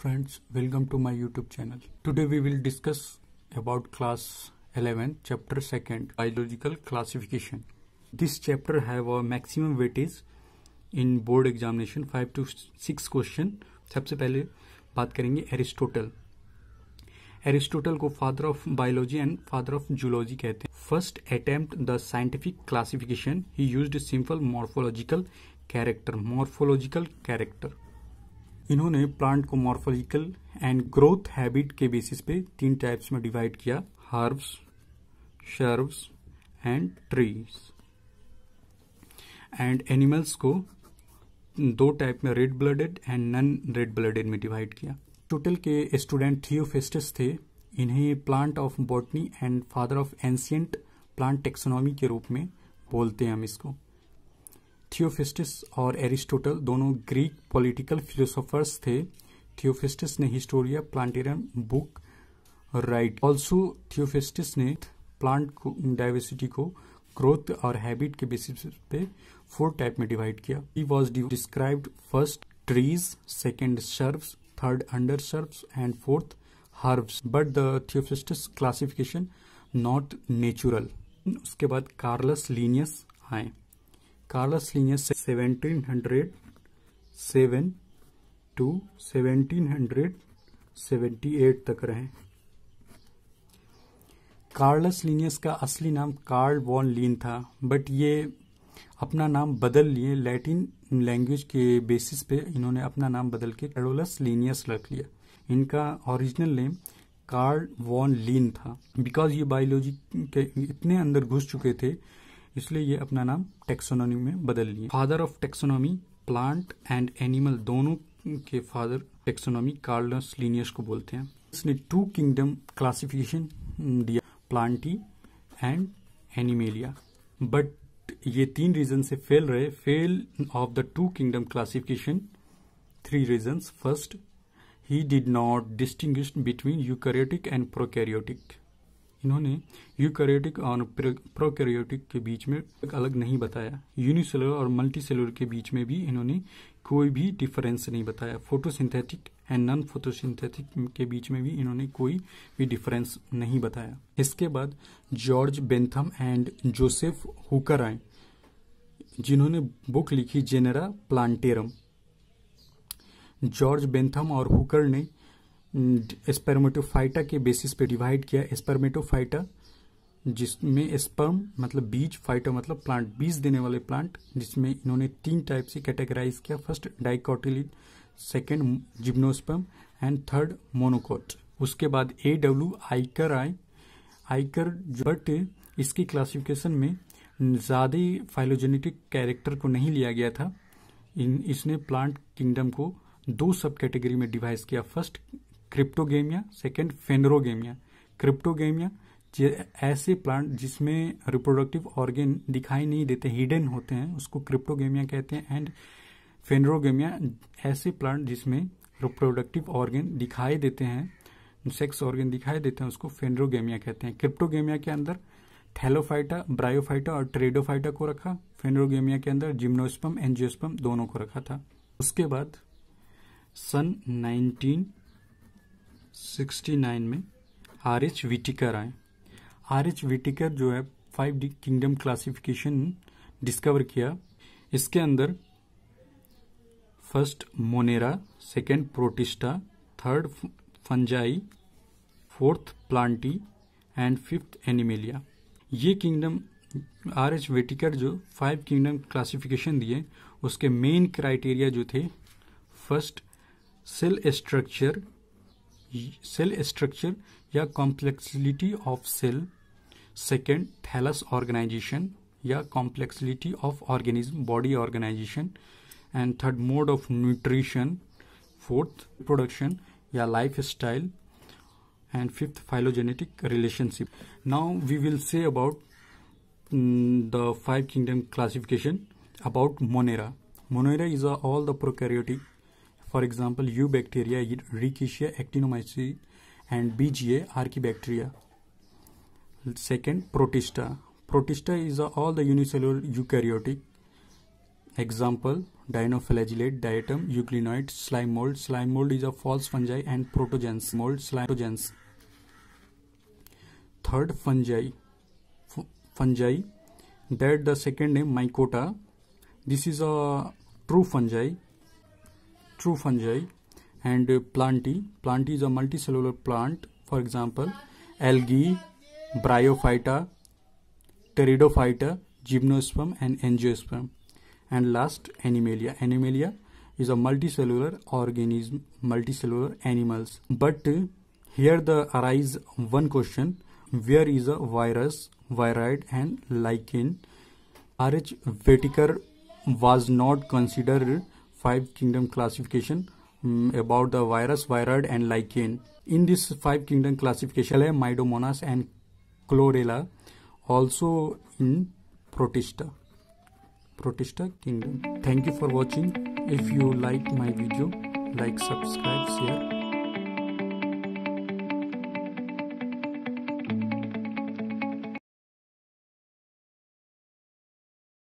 friends welcome to my youtube channel today we will discuss about class 11 chapter 2nd biological classification this chapter have a maximum weightage in board examination five to six question सबसे पहले बात करेंगे Aristotle Aristotle को father of biology and father of zoology कहते हैं first attempt the scientific classification he used simple morphological character morphological character इन्होंने plant को morphological and growth habit के बेसिस पे तीन टाइप्स में डिवाइड किया herbs shrubs and trees and animals को दो टाइप में red blooded and non red blooded में डिवाइड किया टोटल के स्टूडेंट थियोफेस्टस थे इन्हें plant of botany and father of ancient plant taxonomy के रूप में बोलते हैं हम इसको थियोफिस्टिस और एरिस्टोटल दोनों ग्रीक पॉलिटिकल फिलोसोफर्स थे थियोफिस्टिस ने Historia Plantarum book write also Theophrastus ने प्लांट डाइवर्सिटी को ग्रोथ और हैबिट के बेसिस पे फोर टाइप में डिवाइड किया he was described first trees second shrubs, third under shrubs, and fourth herbs but the Theophrastus classification not natural उसके बाद Carolus Linnaeus आए Carolus Linnaeus seventeen hundred seven to seventeen hundred seventy eight तक रहे Carolus Linnaeus का असली नाम Karl von Linne था but ये अपना नाम बदल लिए लैटिन लैंग्वेज के बेसिस पे इन्होंने अपना नाम बदल के कैरोलस लीनियस रख लिया इनका original name Carl von Linne था बिकॉज ये बायोलॉजी के इतने अंदर घुस चुके थे इसलिए ये अपना नाम टेक्सोनोमी में बदल लिए father of taxonomy plant and animal दोनों के फादर टेक्सोनोमी कार्लस लीनियस को बोलते हैं इसने टू किंगडम क्लासिफिकेशन दिया प्लांटी एंड एनिमेलिया बट ये तीन रीजन से फेल रहे fail of the two kingdom classification three reasons first he did not distinguish between eukaryotic and prokaryotic इन्होंने यूकैरियोटिक और प्रोकैरियोटिक के बीच में अलग नहीं बताया यूनिसेलुलर और मल्टीसेलुलर के बीच में भी इन्होंने कोई भी डिफरेंस नहीं बताया फोटोसिंथेटिक एंड नॉन फोटोसिंथेटिक के बीच में भी इन्होंने कोई भी डिफरेंस नहीं बताया इसके बाद George Bentham and Joseph Hooker आए जिन्होंने बुक लिखी जेनेरा प्लांटेरम जॉर्ज बेंथम और हुकर ने स्पर्मेटोफाइटा हम्म, के बेसिस पे डिवाइड किया स्पर्मेटोफाइटा जिसमें स्पर्म मतलब बीज फाइटो मतलब प्लांट बीज देने वाले प्लांट जिसमें इन्होंने तीन टाइप से कैटेगराइज किया first dicotyledon second gymnosperm and third monocot उसके बाद A W Eichler I Eichler but इसकी क्लासिफिकेशन में ज़्यादा फाइलोजेनेटिक कैरेक्टर को नहीं लिया गया था इन इसने प्लांट किंगडम को दो सब कैटेगरी में डिवाइस किया फर्स्ट क्रिप्टोगेमिया सेकेंड फेनरोगेमिया क्रिप्टोगेमिया ऐसे प्लांट जिसमें रिप्रोडक्टिव ऑर्गेन दिखाई नहीं देते हिडन होते हैं उसको क्रिप्टोगेमिया कहते हैं एंड फेनरोगेमिया ऐसे प्लांट जिसमें रिप्रोडक्टिव ऑर्गेन दिखाई देते हैं सेक्स ऑर्गेन दिखाई देते हैं उसको फेनरोगेमिया कहते हैं क्रिप्टोगेमिया के अंदर थैलोफाइटा ब्रायोफाइटा और ट्रेडोफाइटा को रखा फेनरोगेमिया के अंदर जिम्नोस्पम एनजियोस्पम दोनों को रखा था उसके बाद सन 1969 में आर एच विटिकर आए आर एच विटिकर जो है five D kingdom classification discover किया इसके अंदर first Monera second Protista third fungi fourth Plantae and fifth Animalia ये किंगडम आर एच वेटिकर जो फाइव किंगडम क्लासिफिकेशन दिए उसके मेन क्राइटेरिया जो थे first cell structure cell structure या complexity of cell second thallus organisation या complexity of organism body organisation and third mode of nutrition fourth production या life style and fifth phylogenetic relationship now we will say about the five kingdom classification about Monera Monera is a all the prokaryotic for example you bacteria rickettsia actinomycetes and B G A archaebacteria second Protista Protista is all the unicellular eukaryotic example dinoflagellate diatom euglenoid slime mould slime mould is a false fungi and protozoans mould स्लाइटोजेंस third fungi fungi that the second name Mycota this is a true fungi true fungi and uh, plantae. is a multicellular plant, for example, algae, bryophyta, pteridophyta, gymnosperm and angiosperm. And last, animalia. Animalia is a multicellular organism, multicellular animals. But uh, here the arise one question, where is a virus, viroid and lichen? R.H. Whitaker was not considered five kingdom classification um, about the virus, viroid and lichen. In this five kingdom classification, Myomonas and Chlorella also in Protista. Protista kingdom. Thank you for watching. If you like my video, like, subscribe, share.